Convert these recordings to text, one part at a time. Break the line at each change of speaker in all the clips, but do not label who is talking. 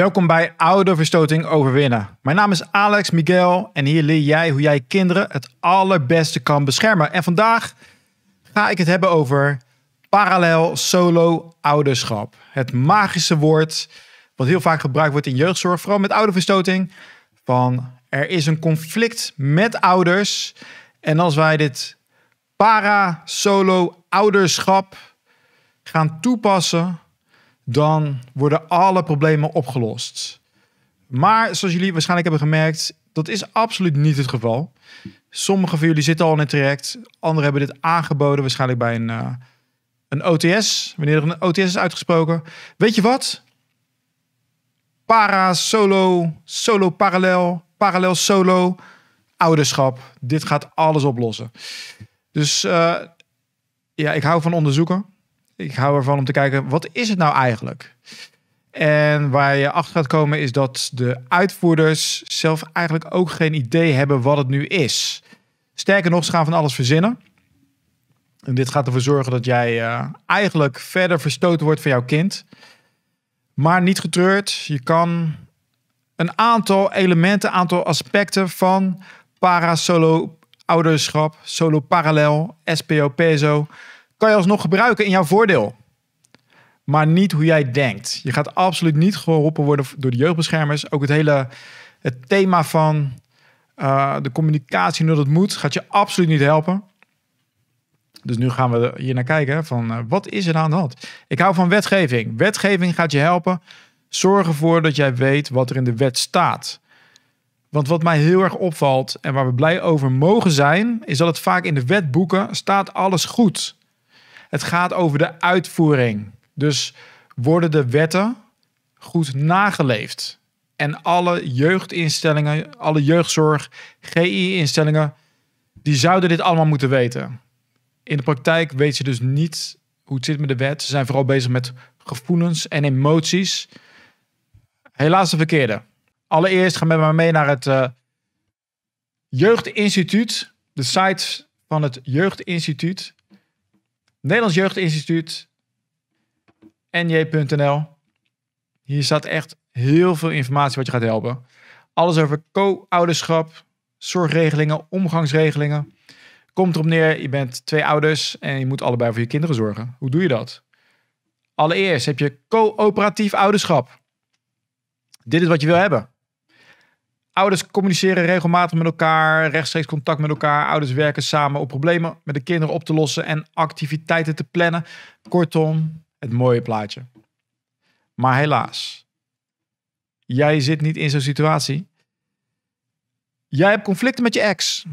Welkom bij Ouderverstoting Overwinnen. Mijn naam is Alex Miguel en hier leer jij hoe jij kinderen het allerbeste kan beschermen. En vandaag ga ik het hebben over parallel solo ouderschap. Het magische woord wat heel vaak gebruikt wordt in jeugdzorg, vooral met ouderverstoting. Van er is een conflict met ouders en als wij dit para solo ouderschap gaan toepassen dan worden alle problemen opgelost. Maar zoals jullie waarschijnlijk hebben gemerkt, dat is absoluut niet het geval. Sommigen van jullie zitten al in het traject, anderen hebben dit aangeboden, waarschijnlijk bij een, eh, een OTS, wanneer er een OTS is uitgesproken. Weet je wat? Para, solo, solo parallel, parallel solo, ouderschap. Dit gaat alles oplossen. Dus eh, ja, ik hou van onderzoeken. Ik hou ervan om te kijken, wat is het nou eigenlijk? En waar je achter gaat komen is dat de uitvoerders zelf eigenlijk ook geen idee hebben wat het nu is. Sterker nog, ze gaan van alles verzinnen. En dit gaat ervoor zorgen dat jij eh, eigenlijk verder verstoten wordt van jouw kind. Maar niet getreurd, je kan een aantal elementen, een aantal aspecten van para-solo ouderschap, solo parallel, SPO-PSO kan je alsnog gebruiken in jouw voordeel. Maar niet hoe jij denkt. Je gaat absoluut niet geholpen worden door de jeugdbeschermers. Ook het hele het thema van eh, de communicatie hoe dat moet, gaat je absoluut niet helpen. Dus nu gaan we hier naar kijken van eh, wat is er aan de hand? Ik hou van wetgeving. Wetgeving gaat je helpen. Zorg ervoor dat jij weet wat er in de wet staat. Want wat mij heel erg opvalt en waar we blij over mogen zijn, is dat het vaak in de wetboeken staat alles goed. Het gaat over de uitvoering. Dus worden de wetten goed nageleefd? En alle jeugdinstellingen, alle jeugdzorg, GI-instellingen, die zouden dit allemaal moeten weten. In de praktijk weet ze dus niet hoe het zit met de wet. Ze zijn vooral bezig met gevoelens en emoties. Helaas de verkeerde. Allereerst gaan we maar mee naar het eh, Jeugdinstituut. De site van het Jeugdinstituut. Nederlands Jeugdinstituut, nj.nl. Hier staat echt heel veel informatie wat je gaat helpen. Alles over co-ouderschap, zorgregelingen, omgangsregelingen. Komt erop neer, je bent twee ouders en je moet allebei voor je kinderen zorgen. Hoe doe je dat? Allereerst heb je coöperatief ouderschap. Dit is wat je wil hebben. Ouders communiceren regelmatig met elkaar, rechtstreeks contact met elkaar. Ouders werken samen om problemen met de kinderen op te lossen en activiteiten te plannen. Kortom, het mooie plaatje. Maar helaas, jij zit niet in zo'n situatie. Jij hebt conflicten met je ex.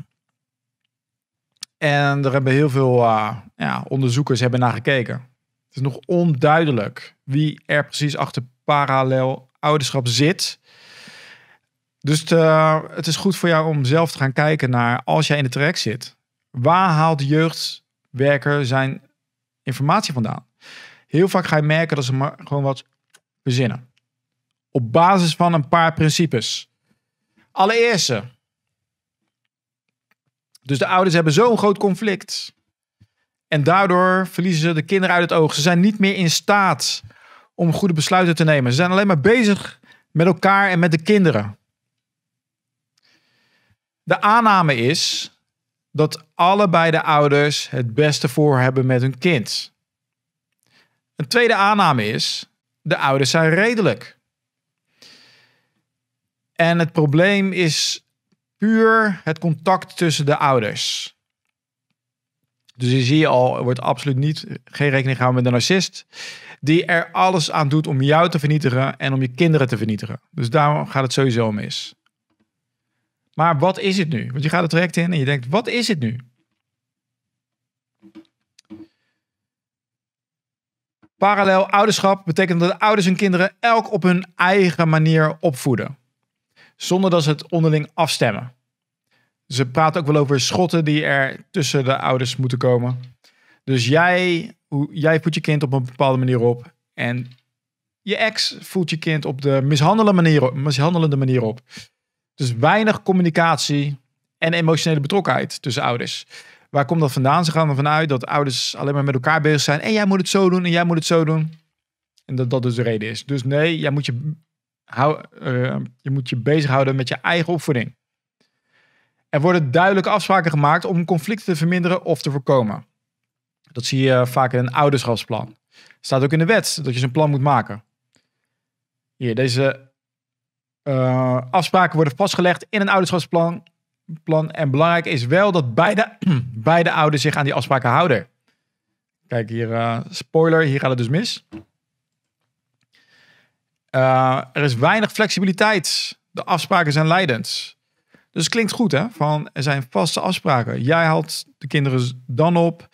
En er hebben heel veel eh, ja, onderzoekers hebben naar gekeken. Het is nog onduidelijk wie er precies achter parallel ouderschap zit. Dus eh, het is goed voor jou om zelf te gaan kijken naar als jij in de traject zit. Waar haalt de jeugdwerker zijn informatie vandaan? Heel vaak ga je merken dat ze maar gewoon wat verzinnen. Op basis van een paar principes. Allereerst, Dus de ouders hebben zo'n groot conflict. En daardoor verliezen ze de kinderen uit het oog. Ze zijn niet meer in staat om goede besluiten te nemen. Ze zijn alleen maar bezig met elkaar en met de kinderen. De aanname is dat allebei de ouders het beste voor hebben met hun kind. Een tweede aanname is, de ouders zijn redelijk. En het probleem is puur het contact tussen de ouders. Dus hier zie je al, er wordt absoluut niet, geen rekening gehouden met de narcist. Die er alles aan doet om jou te vernietigen en om je kinderen te vernietigen. Dus daarom gaat het sowieso mis. Maar wat is het nu? Want je gaat het traject in en je denkt, wat is het nu? Parallel ouderschap betekent dat ouders hun kinderen elk op hun eigen manier opvoeden. Zonder dat ze het onderling afstemmen. Ze praten ook wel over schotten die er tussen de ouders moeten komen. Dus jij, jij voedt je kind op een bepaalde manier op. En je ex voelt je kind op de mishandelende manier, mishandelende manier op. Dus weinig communicatie en emotionele betrokkenheid tussen ouders. Waar komt dat vandaan? Ze gaan ervan uit dat ouders alleen maar met elkaar bezig zijn. En jij moet het zo doen en jij moet het zo doen. En dat dat dus de reden is. Dus nee, jij moet je, hou, eh, je, moet je bezighouden met je eigen opvoeding. Er worden duidelijke afspraken gemaakt om conflicten te verminderen of te voorkomen. Dat zie je vaak in een ouderschapsplan. Staat ook in de wet dat je zo'n plan moet maken. Hier, deze eh, afspraken worden vastgelegd in een ouderschapsplan. Plan. En belangrijk is wel dat beide, beide ouders zich aan die afspraken houden. Kijk hier, eh, spoiler, hier gaat het dus mis. Eh, er is weinig flexibiliteit. De afspraken zijn leidend. Dus het klinkt goed, hè? Van, er zijn vaste afspraken. Jij haalt de kinderen dan op.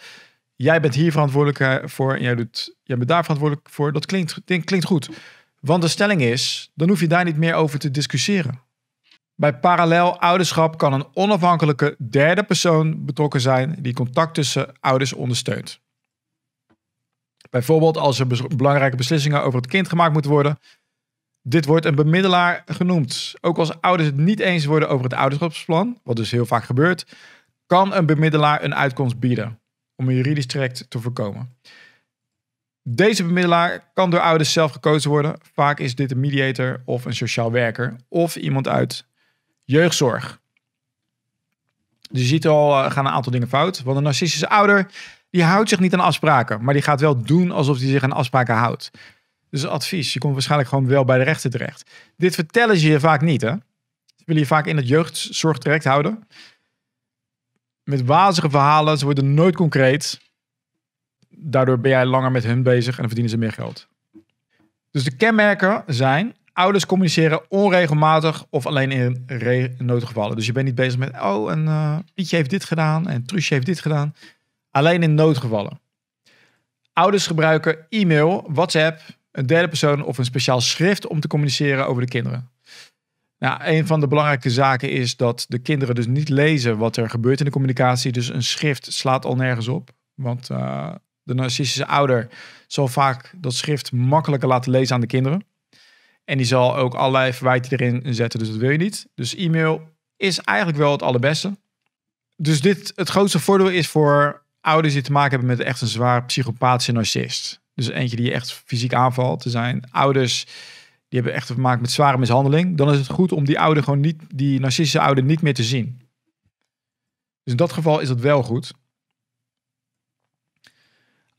Jij bent hier verantwoordelijk voor en jij, doet, jij bent daar verantwoordelijk voor. Dat klinkt, klinkt goed. Want de stelling is, dan hoef je daar niet meer over te discussiëren. Bij parallel ouderschap kan een onafhankelijke derde persoon betrokken zijn die contact tussen ouders ondersteunt. Bijvoorbeeld als er belangrijke beslissingen over het kind gemaakt moeten worden. Dit wordt een bemiddelaar genoemd. Ook als ouders het niet eens worden over het ouderschapsplan, wat dus heel vaak gebeurt, kan een bemiddelaar een uitkomst bieden om een juridisch traject te voorkomen. Deze bemiddelaar kan door ouders zelf gekozen worden. Vaak is dit een mediator of een sociaal werker of iemand uit jeugdzorg. Dus je ziet al, eh, gaan een aantal dingen fout. Want een narcistische ouder, die houdt zich niet aan afspraken. Maar die gaat wel doen alsof hij zich aan afspraken houdt. Dus advies, je komt waarschijnlijk gewoon wel bij de rechter terecht. Dit vertellen ze je vaak niet, hè. Ze willen je vaak in het jeugdzorg houden. Met wazige verhalen, ze worden nooit concreet. Daardoor ben jij langer met hun bezig en verdienen ze meer geld. Dus de kenmerken zijn: ouders communiceren onregelmatig of alleen in noodgevallen. Dus je bent niet bezig met: oh, en eh, Pietje heeft dit gedaan en Truusje heeft dit gedaan. Alleen in noodgevallen. Ouders gebruiken e-mail, WhatsApp, een derde persoon of een speciaal schrift om te communiceren over de kinderen. Nou, een van de belangrijke zaken is dat de kinderen dus niet lezen wat er gebeurt in de communicatie. Dus een schrift slaat al nergens op. Want uh, de narcistische ouder zal vaak dat schrift makkelijker laten lezen aan de kinderen. En die zal ook allerlei verwijten erin zetten, dus dat wil je niet. Dus e-mail is eigenlijk wel het allerbeste. Dus dit, het grootste voordeel is voor ouders die te maken hebben met echt een zwaar psychopathische narcist. Dus eentje die echt fysiek aanvalt te zijn. Ouders die hebben echt te maken met zware mishandeling. Dan is het goed om die ouder gewoon niet, die narcistische ouder niet meer te zien. Dus in dat geval is dat wel goed.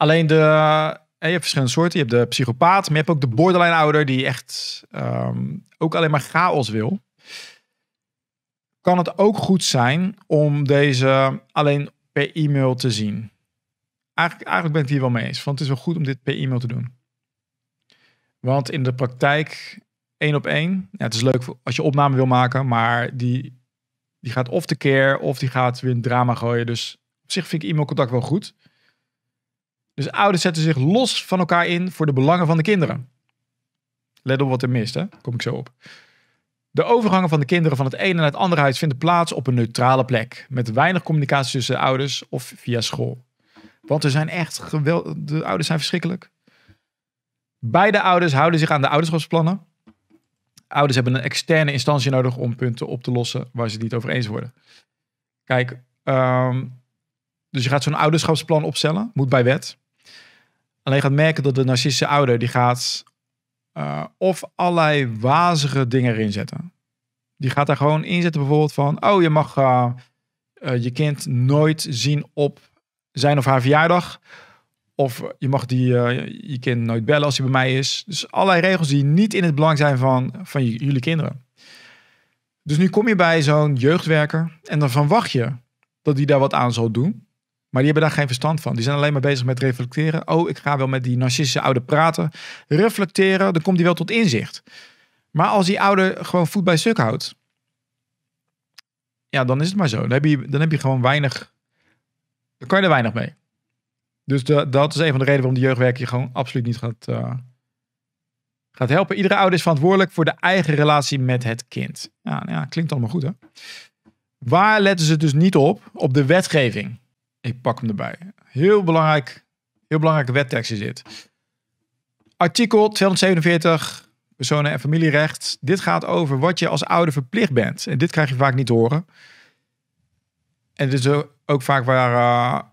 Alleen de, eh, je hebt verschillende soorten. Je hebt de psychopaat, maar je hebt ook de borderline ouder die echt ehm, ook alleen maar chaos wil. Kan het ook goed zijn om deze alleen per e-mail te zien? Eigenlijk, eigenlijk ben ik het hier wel mee eens, want het is wel goed om dit per e-mail te doen. Want in de praktijk, één op één, het is leuk als je opname wil maken, maar die, die gaat of de keer of die gaat weer een drama gooien. Dus op zich vind ik e-mailcontact wel goed. Dus ouders zetten zich los van elkaar in voor de belangen van de kinderen. Let op wat er mist, hè? kom ik zo op. De overgangen van de kinderen van het ene naar het andere huis vinden plaats op een neutrale plek. Met weinig communicatie tussen de ouders of via school. Want er zijn echt geweld... De ouders zijn verschrikkelijk. Beide ouders houden zich aan de ouderschapsplannen. Ouders hebben een externe instantie nodig om punten op te lossen waar ze het niet over eens worden. Kijk, ehm, dus je gaat zo'n ouderschapsplan opstellen, moet bij wet. Alleen gaat merken dat de narcistische ouder die gaat eh, of allerlei wazige dingen erin zetten. Die gaat daar gewoon inzetten bijvoorbeeld van, oh je mag eh, eh, je kind nooit zien op zijn of haar verjaardag. Of je mag die, je kind nooit bellen als hij bij mij is. Dus allerlei regels die niet in het belang zijn van, van jullie kinderen. Dus nu kom je bij zo'n jeugdwerker en dan verwacht je dat die daar wat aan zal doen. Maar die hebben daar geen verstand van. Die zijn alleen maar bezig met reflecteren. Oh, ik ga wel met die narcistische oude praten. Reflecteren, dan komt hij wel tot inzicht. Maar als die oude gewoon voet bij stuk houdt. Ja, dan is het maar zo. Dan heb je, dan heb je gewoon weinig. Dan kan je er weinig mee. Dus dat is een van de redenen waarom de jeugdwerk je gewoon absoluut niet gaat, eh, gaat helpen. Iedere ouder is verantwoordelijk voor de eigen relatie met het kind. Ja, nou ja, klinkt allemaal goed hè. Waar letten ze dus niet op? Op de wetgeving. Ik pak hem erbij. Heel belangrijk, heel belangrijke wettekst is dit. Artikel 247, personen- en familierecht. Dit gaat over wat je als ouder verplicht bent. En dit krijg je vaak niet te horen. En dit is ook vaak waar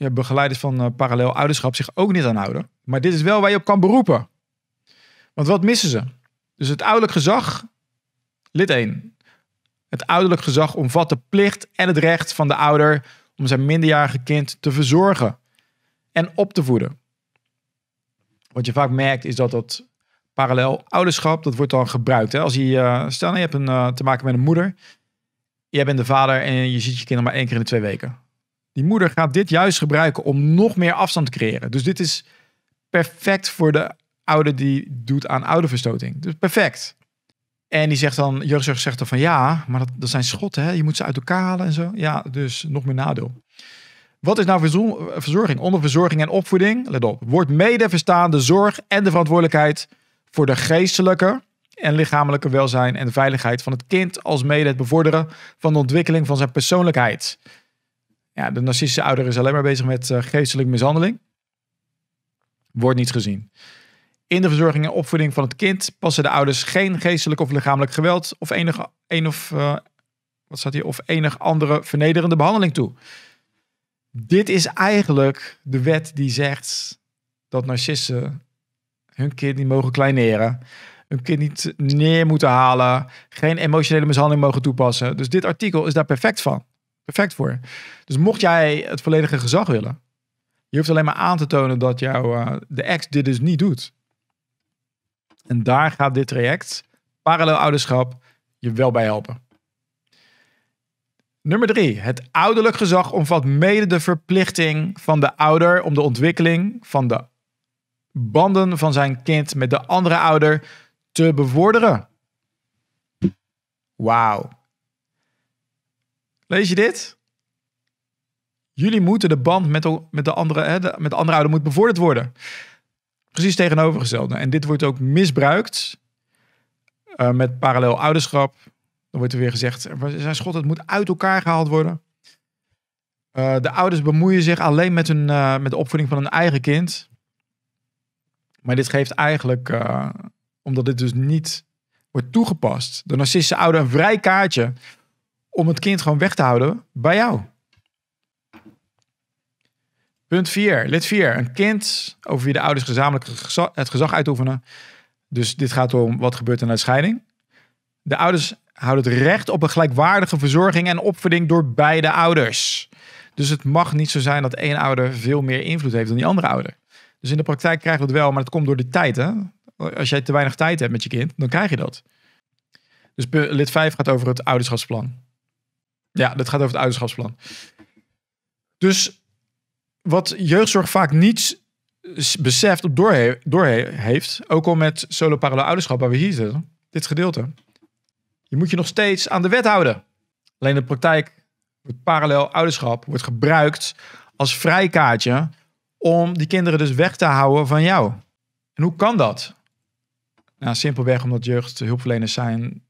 uh, begeleiders van eh, parallel ouderschap zich ook niet aan houden. Maar dit is wel waar je op kan beroepen. Want wat missen ze? Dus het ouderlijk gezag, lid 1. Het ouderlijk gezag omvat de plicht en het recht van de ouder om zijn minderjarige kind te verzorgen en op te voeden. Wat je vaak merkt is dat dat parallel ouderschap, dat wordt dan gebruikt. Hè? Als je, uh, stel nou, je hebt een, eh, te maken met een moeder, jij bent de vader en je ziet je kind maar één keer in de twee weken. Die moeder gaat dit juist gebruiken om nog meer afstand te creëren. Dus dit is perfect voor de ouder die doet aan ouderverstoting. Dus perfect. En die zegt dan, jeugdzorg zegt dan van ja, maar dat, zijn schotten, hè? je moet ze uit elkaar halen en zo. Ja, dus nog meer nadeel. Wat is nou verzorging? Onder verzorging en opvoeding, let op, wordt mede verstaan de zorg en de verantwoordelijkheid voor de geestelijke en lichamelijke welzijn en de veiligheid van het kind, als mede het bevorderen van de ontwikkeling van zijn persoonlijkheid. Ja, de narcistische ouder is alleen maar bezig met eh, geestelijke mishandeling. Wordt niet gezien. In de verzorging en opvoeding van het kind passen de ouders geen geestelijk of lichamelijk geweld of enig, een of, eh, wat staat hier, of enig andere vernederende behandeling toe. Dit is eigenlijk de wet die zegt dat narcisten hun kind niet mogen kleineren, hun kind niet neer moeten halen, geen emotionele mishandeling mogen toepassen. Dus dit artikel is daar perfect van. Perfect voor. Dus mocht jij het volledige gezag willen, je hoeft alleen maar aan te tonen dat jouw eh, de ex dit dus niet doet. En daar gaat dit traject, parallel ouderschap, je wel bij helpen. Nummer drie. Het ouderlijk gezag omvat mede de verplichting van de ouder om de ontwikkeling van de banden van zijn kind met de andere ouder te bevorderen. Wauw. Lees je dit? Jullie moeten de band met de, andere, hè, met de andere ouder moet bevorderd worden. Precies tegenovergestelde. Nou, en dit wordt ook misbruikt eh, met parallel ouderschap. Dan wordt er weer gezegd, er zijn schot, het moet uit elkaar gehaald worden. Eh, de ouders bemoeien zich alleen met, hun, eh, met de opvoeding van hun eigen kind. Maar dit geeft eigenlijk, omdat dit dus niet wordt toegepast, de narcistische ouder een vrij kaartje om het kind gewoon weg te houden bij jou. Punt 4, lid 4. Een kind over wie de ouders gezamenlijk het gezag uitoefenen. Dus dit gaat om wat gebeurt er na de scheiding. De ouders houden het recht op een gelijkwaardige verzorging en opvoeding door beide ouders. Dus het mag niet zo zijn dat één ouder veel meer invloed heeft dan die andere ouder. Dus in de praktijk krijgen we dat wel, maar dat komt door de tijd. Hè? Als jij te weinig tijd hebt met je kind, dan krijg je dat. Dus lid 5 gaat over het ouderschapsplan. Ja, dat gaat over het ouderschapsplan. Dus wat jeugdzorg vaak niet beseft of doorheeft, heeft, ook al met solo parallel ouderschap, waar we hier zitten, dit gedeelte. Je moet je nog steeds aan de wet houden. Alleen de praktijk, het parallel ouderschap, wordt gebruikt als vrijkaartje om die kinderen dus weg te houden van jou. En hoe kan dat? Nou, simpelweg omdat jeugdhulpverleners zijn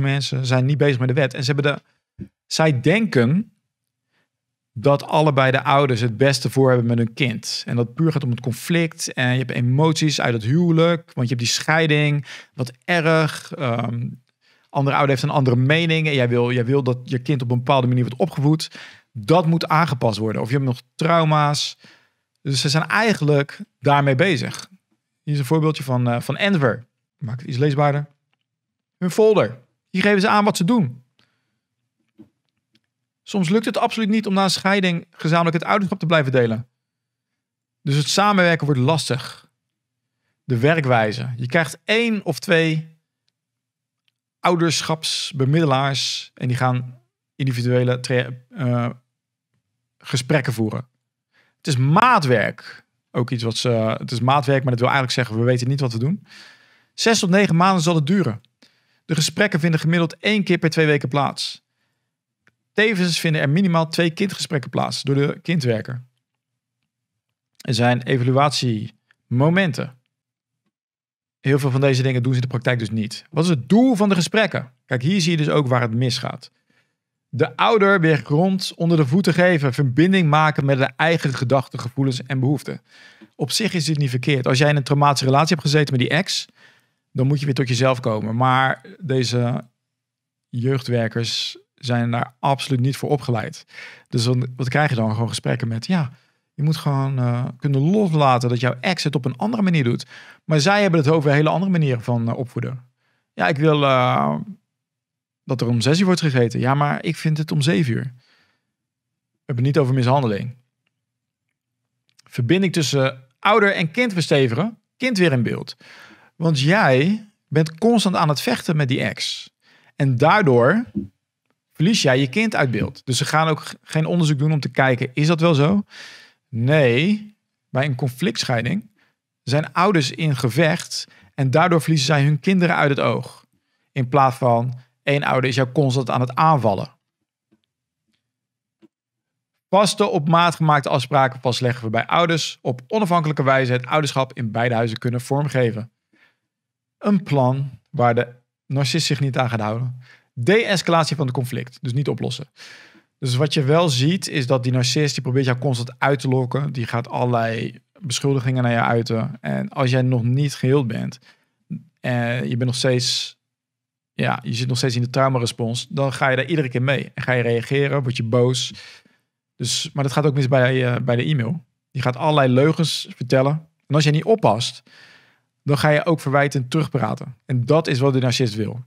mensen zijn niet bezig met de wet. En ze hebben de, zij denken dat allebei de ouders het beste voor hebben met hun kind. En dat puur gaat om het conflict. En je hebt emoties uit het huwelijk, want je hebt die scheiding. Wat erg. Ehm, andere ouder heeft een andere mening. En jij wil, jij wil dat je kind op een bepaalde manier wordt opgevoed. Dat moet aangepast worden. Of je hebt nog trauma's. Dus ze zijn eigenlijk daarmee bezig. Hier is een voorbeeldje van, uh, van Enver. Maak het iets leesbaarder. Hun folder. Hier geven ze aan wat ze doen. Soms lukt het absoluut niet om na een scheiding gezamenlijk het ouderschap te blijven delen. Dus het samenwerken wordt lastig. De werkwijze. Je krijgt één of twee ouderschapsbemiddelaars en die gaan individuele eh, gesprekken voeren. Het is maatwerk. Ook iets wat ze. Het is maatwerk, maar dat wil eigenlijk zeggen: we weten niet wat we doen. Zes tot negen maanden zal het duren. De gesprekken vinden gemiddeld één keer per twee weken plaats. Tevens vinden er minimaal twee kindgesprekken plaats door de kindwerker. Er zijn evaluatiemomenten. Heel veel van deze dingen doen ze in de praktijk dus niet. Wat is het doel van de gesprekken? Kijk, hier zie je dus ook waar het misgaat. De ouder weer grond onder de voeten geven, verbinding maken met de eigen gedachten, gevoelens en behoeften. Op zich is dit niet verkeerd. Als jij in een traumatische relatie hebt gezeten met die ex, dan moet je weer tot jezelf komen. Maar deze jeugdwerkers zijn daar absoluut niet voor opgeleid. Dus dan, wat krijg je dan? Gewoon gesprekken met, ja, je moet gewoon eh, kunnen loslaten dat jouw ex het op een andere manier doet. Maar zij hebben het over een hele andere manier van eh, opvoeden. Ja, ik wil eh, dat er om zes uur wordt gegeten. Ja, maar ik vind het om zeven uur. We hebben het niet over mishandeling. Verbinding tussen ouder en kind verstevigen. Kind weer in beeld. Want jij bent constant aan het vechten met die ex. En daardoor verlies jij je kind uit beeld. Dus ze gaan ook geen onderzoek doen om te kijken, is dat wel zo? Nee, bij een conflictscheiding zijn ouders in gevecht en daardoor verliezen zij hun kinderen uit het oog. In plaats van één ouder is jou constant aan het aanvallen. Paste op maat gemaakte afspraken pas leggen we bij ouders op onafhankelijke wijze het ouderschap in beide huizen kunnen vormgeven. Een plan waar de narcist zich niet aan gaat houden, de-escalatie van het conflict. Dus niet oplossen. Dus wat je wel ziet, is dat die narcist die probeert jou constant uit te lokken. Die gaat allerlei beschuldigingen naar je uiten. En als jij nog niet geheeld bent, en eh, je bent nog steeds, ja, je zit nog steeds in de trauma-respons, dan ga je daar iedere keer mee. En ga je reageren, word je boos. Dus, maar dat gaat ook mis bij, eh, bij de e-mail. Die gaat allerlei leugens vertellen. En als jij niet oppast, dan ga je ook verwijtend terugpraten. En dat is wat de narcist wil.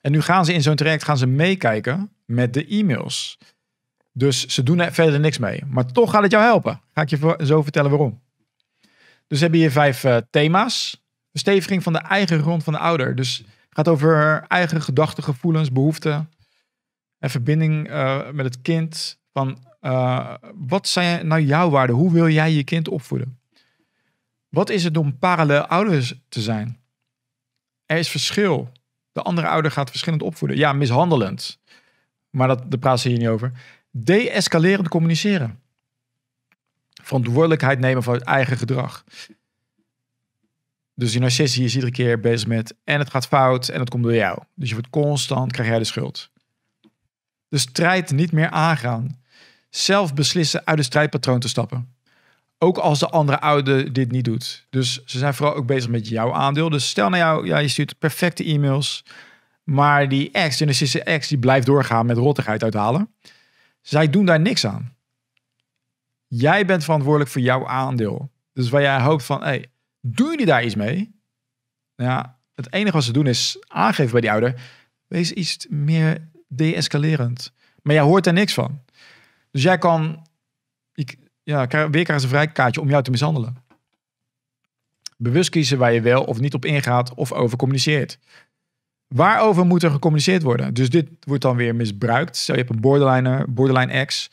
En nu gaan ze in zo'n traject gaan ze meekijken met de e-mails. Dus ze doen er verder niks mee. Maar toch gaat het jou helpen. Ga ik je zo vertellen waarom. Dus hebben hier vijf uh, thema's. Versteviging van de eigen grond van de ouder. Dus het gaat over eigen gedachten, gevoelens, behoeften. En verbinding eh, met het kind. Van eh, wat zijn nou jouw waarden? Hoe wil jij je kind opvoeden? Wat is het om parallel ouders te zijn? Er is verschil. De andere ouder gaat verschillend opvoeden. Ja, mishandelend. Maar dat, daar praten ze hier niet over. Deescalerend communiceren. Verantwoordelijkheid nemen voor het eigen gedrag. Dus die narcist is iedere keer bezig met en het gaat fout en het komt door jou. Dus je wordt constant, krijg jij de schuld. De strijd niet meer aangaan. Zelf beslissen uit het strijdpatroon te stappen. Ook als de andere oude dit niet doet. Dus ze zijn vooral ook bezig met jouw aandeel. Dus stel nou jou, ja, je stuurt perfecte e-mails. Maar die ex, Genesis ex, die blijft doorgaan met rottigheid uithalen. Zij doen daar niks aan. Jij bent verantwoordelijk voor jouw aandeel. Dus waar jij hoopt van, hey, doen jullie daar iets mee? Nou ja, het enige wat ze doen is aangeven bij die ouder. Wees iets meer deescalerend. Maar jij hoort er niks van. Dus jij kan ja, weer krijgen ze een vrijkaartje om jou te mishandelen. Bewust kiezen waar je wel of niet op ingaat of over communiceert. Waarover moet er gecommuniceerd worden? Dus dit wordt dan weer misbruikt. Stel je hebt een borderliner, borderline ex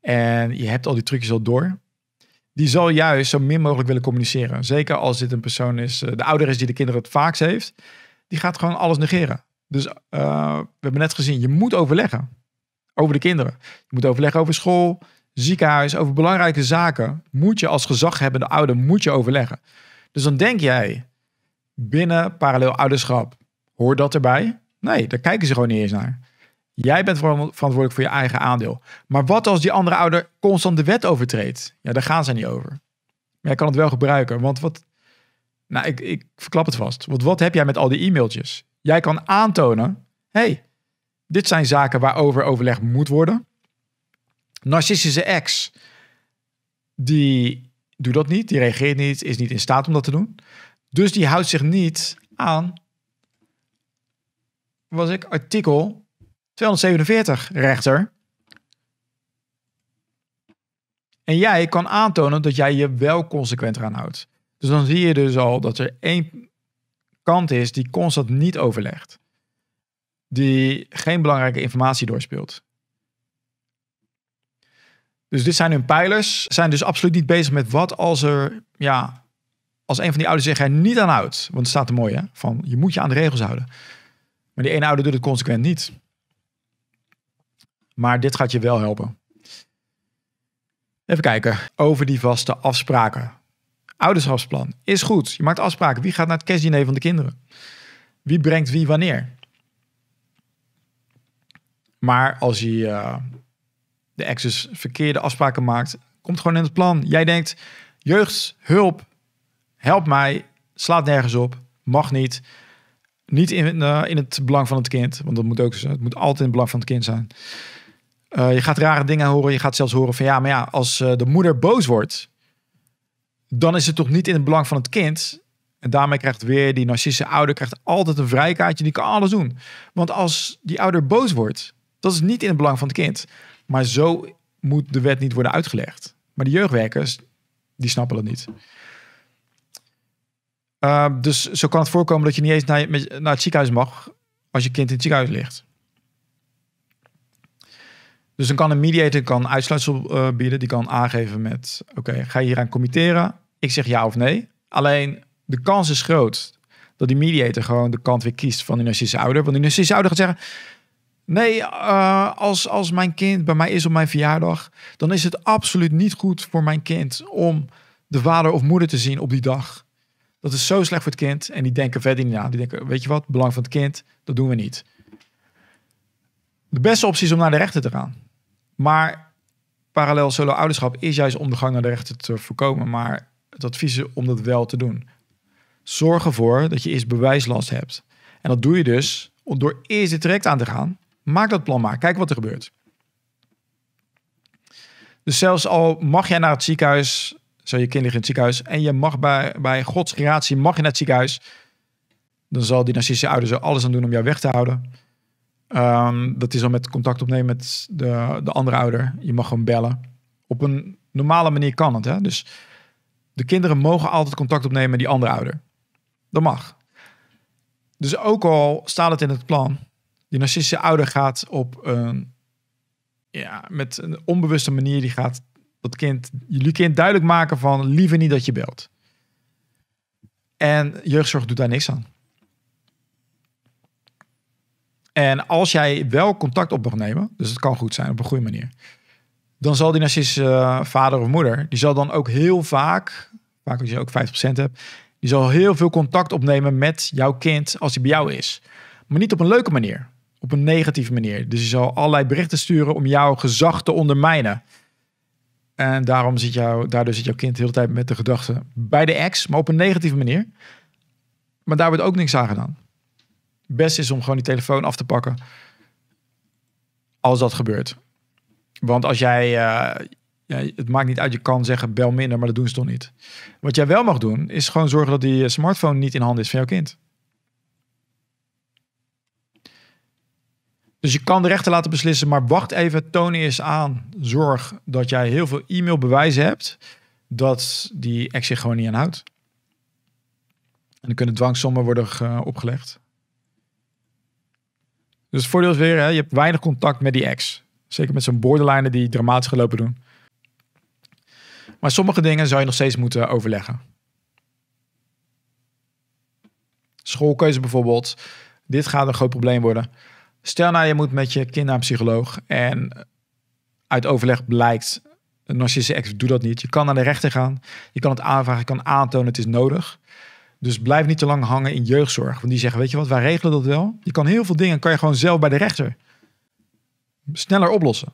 en je hebt al die trucjes al door. Die zal juist zo min mogelijk willen communiceren. Zeker als dit een persoon is, eh, de ouder is die de kinderen het vaakst heeft. Die gaat gewoon alles negeren. Dus eh, we hebben net gezien, je moet overleggen over de kinderen. Je moet overleggen over school ziekenhuis, over belangrijke zaken, moet je als gezaghebbende ouder moet je overleggen. Dus dan denk jij, binnen parallel ouderschap, hoort dat erbij? Nee, daar kijken ze gewoon niet eens naar. Jij bent verantwoordelijk voor je eigen aandeel. Maar wat als die andere ouder constant de wet overtreedt? Ja, daar gaan ze niet over. Maar jij kan het wel gebruiken, want wat... Nou, ik, ik verklap het vast. Want wat heb jij met al die e-mailtjes? Jij kan aantonen, hey, dit zijn zaken waarover overleg moet worden. Narcissische ex, die doet dat niet, die reageert niet, is niet in staat om dat te doen. Dus die houdt zich niet aan, was ik, artikel 247, rechter. En jij kan aantonen dat jij je wel consequent eraan houdt. Dus dan zie je dus al dat er één kant is die constant niet overlegt. Die geen belangrijke informatie doorspeelt. Dus dit zijn hun pijlers. Zijn dus absoluut niet bezig met wat als er, ja, als een van die ouders zich er niet aan houdt. Want het staat er mooi, hè? Van je moet je aan de regels houden. Maar die ene ouder doet het consequent niet. Maar dit gaat je wel helpen. Even kijken over die vaste afspraken. Ouderschapsplan is goed. Je maakt afspraken. Wie gaat naar het kerstdiner van de kinderen? Wie brengt wie wanneer? Maar als hij eh, de exes dus verkeerde afspraken maakt. Komt gewoon in het plan. Jij denkt, jeugd hulp, help mij, slaat nergens op, mag niet. Niet in, eh, in het belang van het kind, want dat moet ook Het moet altijd in het belang van het kind zijn. Eh, je gaat rare dingen horen. Je gaat zelfs horen van ja, maar ja, als eh, de moeder boos wordt, dan is het toch niet in het belang van het kind. En daarmee krijgt weer die narcisse ouder krijgt altijd een vrijkaartje. Die kan alles doen. Want als die ouder boos wordt, dat is niet in het belang van het kind. Maar zo moet de wet niet worden uitgelegd. Maar de jeugdwerkers, die snappen het niet. Ehm, dus zo kan het voorkomen dat je niet eens naar, naar het ziekenhuis mag als je kind in het ziekenhuis ligt. Dus dan kan een mediator kan uitsluitsel eh, bieden. Die kan aangeven met, oké, ga je hieraan committeren? Ik zeg ja of nee. Alleen de kans is groot dat die mediator gewoon de kant weer kiest van die narcistische ouder. Want die narcistische ouder gaat zeggen, Nee, eh, als, als mijn kind bij mij is op mijn verjaardag, dan is het absoluut niet goed voor mijn kind om de vader of moeder te zien op die dag. Dat is zo slecht voor het kind. En die denken verder niet aan. Die denken, weet je wat, belang van het kind, dat doen we niet. De beste optie is om naar de rechter te gaan. Maar parallel solo ouderschap is juist om de gang naar de rechter te voorkomen. Maar het advies is om dat wel te doen. Zorg ervoor dat je eerst bewijslast hebt. En dat doe je dus door eerst dit traject aan te gaan. Maak dat plan maar. Kijk wat er gebeurt. Dus zelfs al mag jij naar het ziekenhuis, zijn je kinderen in het ziekenhuis, en je mag bij, bij Gods creatie mag je naar het ziekenhuis, dan zal die narcistische ouder zo alles aan doen om jou weg te houden. Ehm, dat is al met contact opnemen met de, de andere ouder. Je mag gewoon bellen. Op een normale manier kan het. Hè? Dus de kinderen mogen altijd contact opnemen met die andere ouder. Dat mag. Dus ook al staat het in het plan, die narcistische ouder gaat op een, ja, met een onbewuste manier, die gaat dat kind, jullie kind duidelijk maken van liever niet dat je belt. En jeugdzorg doet daar niks aan. En als jij wel contact op mag nemen, dus het kan goed zijn op een goede manier, dan zal die narcistische eh, vader of moeder, die zal dan ook heel vaak, vaak als je ook 50% hebt, die zal heel veel contact opnemen met jouw kind als hij bij jou is. Maar niet op een leuke manier. Op een negatieve manier. Dus je zal allerlei berichten sturen om jouw gezag te ondermijnen. En daarom zit jou, daardoor zit jouw kind de hele tijd met de gedachte bij de ex, maar op een negatieve manier. Maar daar wordt ook niks aan gedaan. Best is om gewoon die telefoon af te pakken. Als dat gebeurt. Want als jij, eh, het maakt niet uit, je kan zeggen bel minder, maar dat doen ze toch niet. Wat jij wel mag doen, is gewoon zorgen dat die smartphone niet in handen is van jouw kind. Dus je kan de rechter laten beslissen, maar wacht even, toon is aan. Zorg dat jij heel veel e-mailbewijzen hebt dat die ex zich gewoon niet aanhoudt. En dan kunnen dwangsommen worden opgelegd. Dus het voordeel is weer, hè, je hebt weinig contact met die ex. Zeker met zo'n borderline die dramatisch gelopen doen. Maar sommige dingen zou je nog steeds moeten overleggen. Schoolkeuze bijvoorbeeld. Dit gaat een groot probleem worden. Stel nou, je moet met je kind naar een psycholoog en uit overleg blijkt, een narcistische ex doet dat niet. Je kan naar de rechter gaan, je kan het aanvragen, je kan aantonen, het is nodig. Dus blijf niet te lang hangen in jeugdzorg. Want die zeggen, weet je wat, wij regelen dat wel. Je kan heel veel dingen, kan je gewoon zelf bij de rechter sneller oplossen.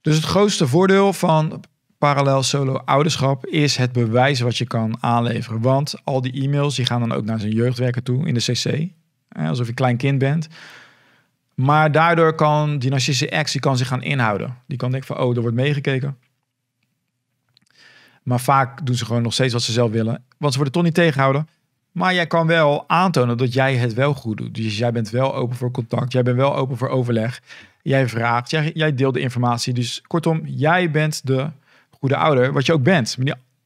Dus het grootste voordeel van parallel solo ouderschap is het bewijs wat je kan aanleveren. Want al die e-mails die gaan dan ook naar zijn jeugdwerker toe in de CC alsof je klein kind bent. Maar daardoor kan die narcistische actie kan zich gaan inhouden. Die kan denken van, oh, er wordt meegekeken. Maar vaak doen ze gewoon nog steeds wat ze zelf willen. Want ze worden toch niet tegenhouden. Maar jij kan wel aantonen dat jij het wel goed doet. Dus jij bent wel open voor contact. Jij bent wel open voor overleg. Jij vraagt. Jij, jij deelt de informatie. Dus kortom, jij bent de goede ouder. Wat je ook bent.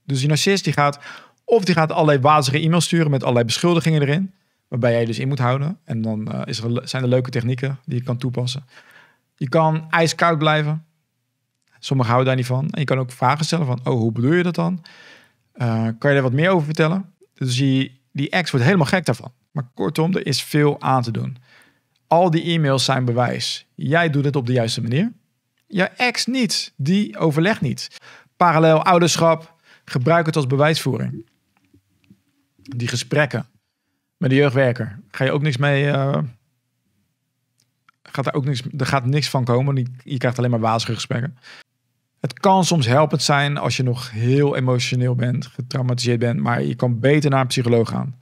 Dus die narcist die gaat... Of die gaat allerlei wazige e-mails sturen met allerlei beschuldigingen erin waarbij jij dus in moet houden. En dan eh, is er, zijn er leuke technieken die je kan toepassen. Je kan ijskoud blijven. Sommigen houden daar niet van. En je kan ook vragen stellen van, oh, hoe bedoel je dat dan? Eh, kan je daar wat meer over vertellen? Dus die, die ex wordt helemaal gek daarvan. Maar kortom, er is veel aan te doen. Al die e-mails zijn bewijs. Jij doet het op de juiste manier. Je ex niet. Die overlegt niet. Parallel ouderschap. Gebruik het als bewijsvoering. Die gesprekken met de jeugdwerker, ga je ook niks mee... Eh, gaat er ook niks, er gaat niks van komen. Je krijgt alleen maar wazige gesprekken. Het kan soms helpend zijn als je nog heel emotioneel bent, getraumatiseerd bent, maar je kan beter naar een psycholoog gaan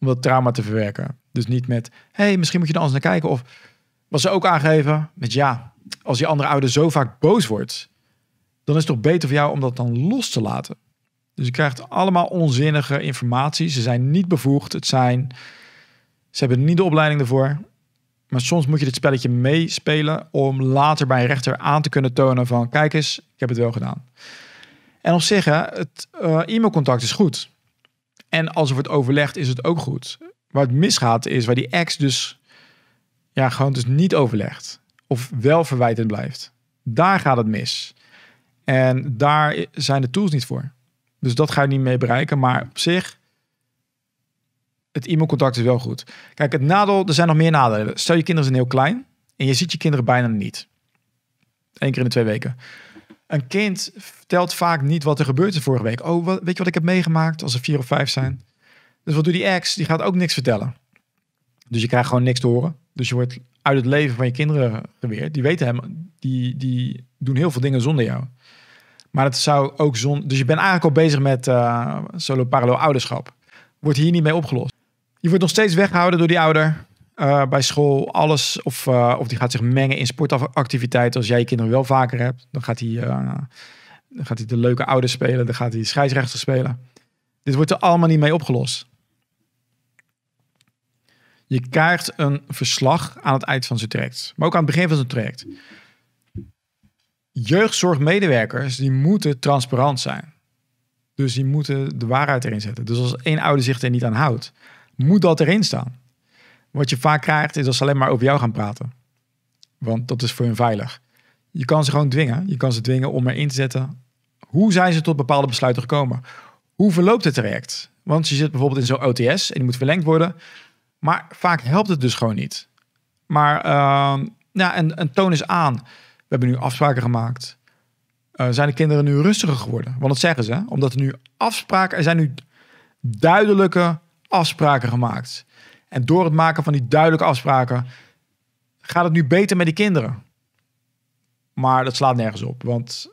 om dat trauma te verwerken. Dus niet met, hey, misschien moet je er anders naar kijken. Of wat ze ook aangeven, met ja, als je andere ouder zo vaak boos wordt, dan is het toch beter voor jou om dat dan los te laten. Dus je krijgt allemaal onzinnige informatie. Ze zijn niet bevoegd. Het zijn, ze hebben niet de opleiding ervoor. Maar soms moet je dit spelletje meespelen om later bij een rechter aan te kunnen tonen van kijk eens, ik heb het wel gedaan. En op zich, het eh, e-mailcontact is goed. En als er wordt overlegd, is het ook goed. Waar het misgaat is waar die ex dus ja, gewoon dus niet overlegt. Of wel verwijtend blijft. Daar gaat het mis. En daar zijn de tools niet voor. Dus dat ga je niet mee bereiken. Maar op zich, het e-mailcontact is wel goed. Kijk, het nadeel, er zijn nog meer nadelen. Stel je kinderen zijn heel klein en je ziet je kinderen bijna niet. Eén keer in de twee weken. Een kind vertelt vaak niet wat er gebeurt is vorige week. Oh, weet je wat ik heb meegemaakt als er vier of vijf zijn? Dus wat doe die ex? Die gaat ook niks vertellen. Dus je krijgt gewoon niks te horen. Dus je wordt uit het leven van je kinderen geweerd. Die weten hem, die, die doen heel veel dingen zonder jou. Maar het zou ook zon. Dus je bent eigenlijk al bezig met eh, solo-parallel ouderschap. Wordt hier niet mee opgelost. Je wordt nog steeds weggehouden door die ouder. Eh, bij school, alles. Of, eh, of die gaat zich mengen in sportactiviteiten. Als jij je kinderen wel vaker hebt, dan gaat hij, dan gaat hij de leuke ouder spelen. Dan gaat hij scheidsrechter spelen. Dit wordt er allemaal niet mee opgelost. Je krijgt een verslag aan het eind van zijn traject. Maar ook aan het begin van zijn traject jeugdzorgmedewerkers die moeten transparant zijn. Dus die moeten de waarheid erin zetten. Dus als één oude zich er niet aan houdt, moet dat erin staan. Wat je vaak krijgt is dat ze alleen maar over jou gaan praten. Want dat is voor hun veilig. Je kan ze gewoon dwingen. Je kan ze dwingen om erin te zetten. Hoe zijn ze tot bepaalde besluiten gekomen? Hoe verloopt het traject? Want je zit bijvoorbeeld in zo'n OTS en die moet verlengd worden. Maar vaak helpt het dus gewoon niet. Maar uh, ja, en, toon is aan hebben nu afspraken gemaakt. Eh, zijn de kinderen nu rustiger geworden? Want dat zeggen ze, omdat er nu afspraken, er zijn nu duidelijke afspraken gemaakt. En door het maken van die duidelijke afspraken gaat het nu beter met die kinderen. Maar dat slaat nergens op, want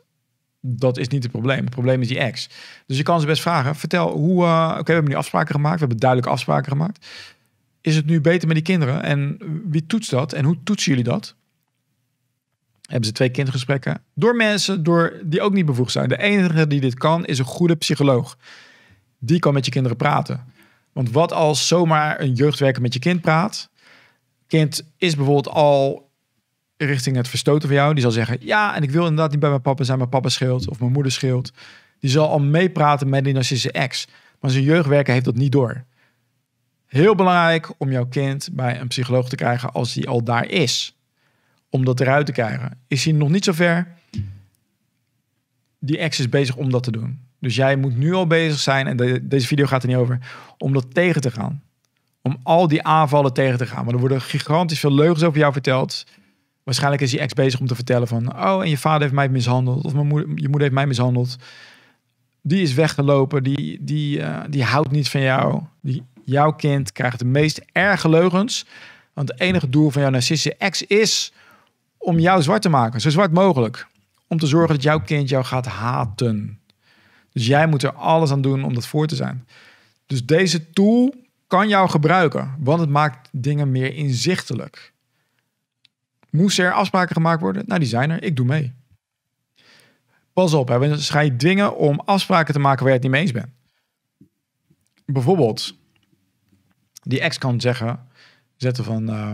dat is niet het probleem. Het probleem is die ex. Dus je kan ze best vragen: vertel hoe. Uh, Oké, we hebben nu afspraken gemaakt, we hebben duidelijke afspraken gemaakt. Is het nu beter met die kinderen? En wie toetst dat? En hoe toetsen jullie dat? hebben ze twee kindgesprekken. Door mensen door, die ook niet bevoegd zijn. De enige die dit kan is een goede psycholoog. Die kan met je kinderen praten. Want wat als zomaar een jeugdwerker met je kind praat? Kind is bijvoorbeeld al richting het verstoten van jou. Die zal zeggen, ja, en ik wil inderdaad niet bij mijn papa zijn. Mijn papa scheelt of mijn moeder scheelt. Die zal al meepraten met die narcistische ex. Maar zijn jeugdwerker heeft dat niet door. Heel belangrijk om jouw kind bij een psycholoog te krijgen als die al daar is om dat eruit te krijgen. Is hij nog niet zover. Die ex is bezig om dat te doen. Dus jij moet nu al bezig zijn, en deze video gaat er niet over, om dat tegen te gaan. Om al die aanvallen tegen te gaan. Maar er worden gigantisch veel leugens over jou verteld. Waarschijnlijk is die ex bezig om te vertellen van... oh, en je vader heeft mij mishandeld. Of mijn moeder, je moeder heeft mij mishandeld. Die is weggelopen. Die, die, eh, die houdt niet van jou. Die, jouw kind krijgt de meest erge leugens. Want het enige doel van jouw narcistische ex is om jou zwart te maken, zo zwart mogelijk. Om te zorgen dat jouw kind jou gaat haten. Dus jij moet er alles aan doen om dat voor te zijn. Dus deze tool kan jou gebruiken, want het maakt dingen meer inzichtelijk. Moesten er afspraken gemaakt worden? Nou, die zijn er. Ik doe mee. Pas op, we want dwingen om afspraken te maken waar je het niet mee eens bent. Bijvoorbeeld, die ex kan zeggen, zetten van... Eh,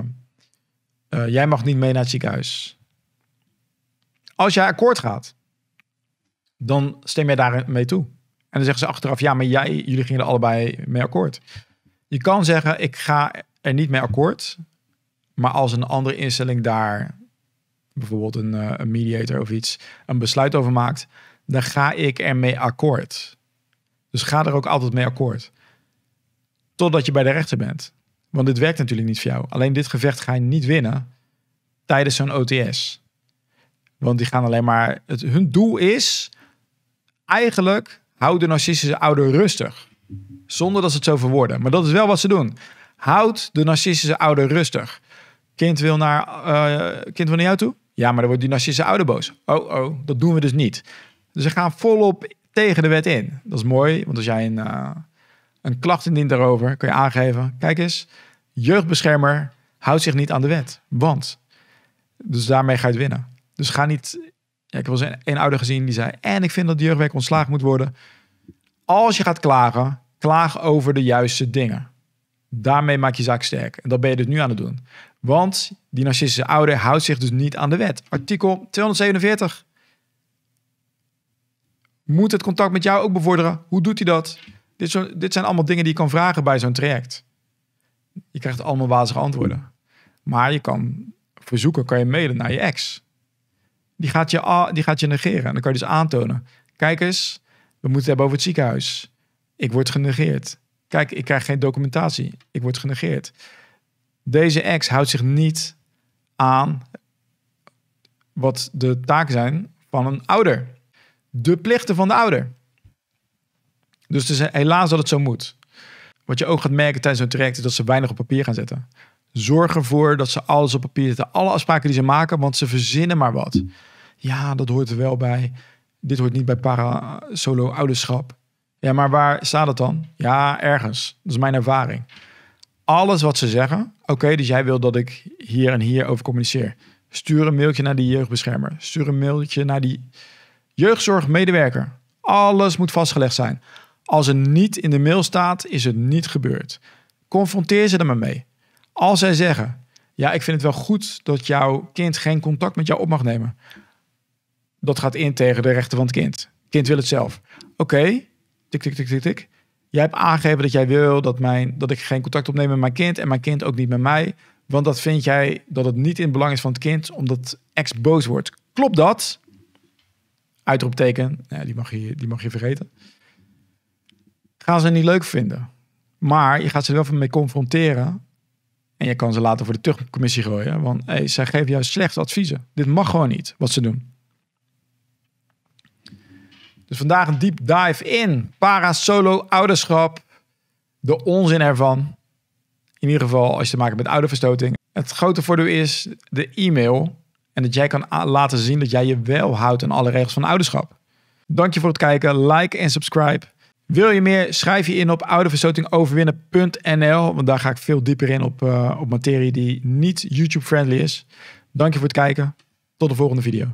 eh, jij mag niet mee naar het ziekenhuis. Als jij akkoord gaat, dan stem jij mee toe. En dan zeggen ze achteraf, ja, maar jij, jullie gingen er allebei mee akkoord. Je kan zeggen, ik ga er niet mee akkoord. Maar als een andere instelling daar, bijvoorbeeld een, eh, een mediator of iets, een besluit over maakt, dan ga ik ermee akkoord. Dus ga er ook altijd mee akkoord. Totdat je bij de rechter bent. Want dit werkt natuurlijk niet voor jou. Alleen dit gevecht ga je niet winnen tijdens zo'n OTS. Want die gaan alleen maar. Het, hun doel is eigenlijk houd de narcistische ouder rustig. Zonder dat ze het zo verwoorden. Maar dat is wel wat ze doen. Houd de narcistische ouder rustig. Kind wil naar, eh, kind wil naar jou toe? Ja, maar dan wordt die narcistische ouder boos. Oh, oh, dat doen we dus niet. Dus ze gaan volop tegen de wet in. Dat is mooi, want als jij een, eh, een klacht indient daarover, kun je aangeven. Kijk eens, jeugdbeschermer houdt zich niet aan de wet. Want, dus daarmee ga je het winnen. Dus ga niet, ik heb wel eens een, ouder gezien die zei, en ik vind dat de jeugdwerk ontslagen moet worden. Als je gaat klagen, klaag over de juiste dingen. Daarmee maak je zaak sterk. En dat ben je dus nu aan het doen. Want die narcistische ouder houdt zich dus niet aan de wet. Artikel 247. Moet het contact met jou ook bevorderen? Hoe doet hij dat? Dit, dit zijn allemaal dingen die je kan vragen bij zo'n traject. Je krijgt allemaal wazige antwoorden. Maar je kan verzoeken, kan je mailen naar je ex. Die gaat je, die gaat je negeren. En dan kan je dus aantonen. Kijk eens, we moeten het hebben over het ziekenhuis. Ik word genegeerd. Kijk, ik krijg geen documentatie. Ik word genegeerd. Deze ex houdt zich niet aan wat de taken zijn van een ouder. De plichten van de ouder. Dus het is helaas dat het zo moet. Wat je ook gaat merken tijdens zo'n traject is dat ze weinig op papier gaan zetten. Zorg ervoor dat ze alles op papier zetten. Alle afspraken die ze maken, want ze verzinnen maar wat. Ja, dat hoort er wel bij. Dit hoort niet bij para-solo-ouderschap. Ja, maar waar staat het dan? Ja, ergens. Dat is mijn ervaring. Alles wat ze zeggen. Oké, dus jij wil dat ik hier en hier over communiceer. Stuur een mailtje naar die jeugdbeschermer. Stuur een mailtje naar die jeugdzorgmedewerker. Alles moet vastgelegd zijn. Als er niet in de mail staat, is het niet gebeurd. Confronteer ze er maar mee. Als zij zeggen: Ja, ik vind het wel goed dat jouw kind geen contact met jou op mag nemen. Dat gaat in tegen de rechten van het kind. Het kind wil het zelf. Oké, tik, tik, tik, tik, tik. Jij hebt aangegeven dat jij wil dat, mijn, dat ik geen contact opneem met mijn kind en mijn kind ook niet met mij. Want dat vind jij dat het niet in het belang is van het kind, omdat ex boos wordt. Klopt dat? Uitroepteken, ja, die, mag je, die mag je vergeten gaan ze niet leuk vinden. Maar je gaat ze er wel van mee confronteren. En je kan ze later voor de tuchtcommissie gooien. Want hey, zij geven jou slechte adviezen. Dit mag gewoon niet, wat ze doen. Dus vandaag een deep dive in para-solo-ouderschap. De onzin ervan. In ieder geval als je te maken hebt met ouderverstoting. Het grote voordeel is de e-mail. En dat jij kan laten zien dat jij je wel houdt aan alle regels van ouderschap. Dank je voor het kijken. Like en subscribe. Wil je meer? Schrijf je in op oudeverstotingoverwinnen.nl. Want daar ga ik veel dieper in op, eh, op materie die niet YouTube-friendly is. Dank je voor het kijken. Tot de volgende video.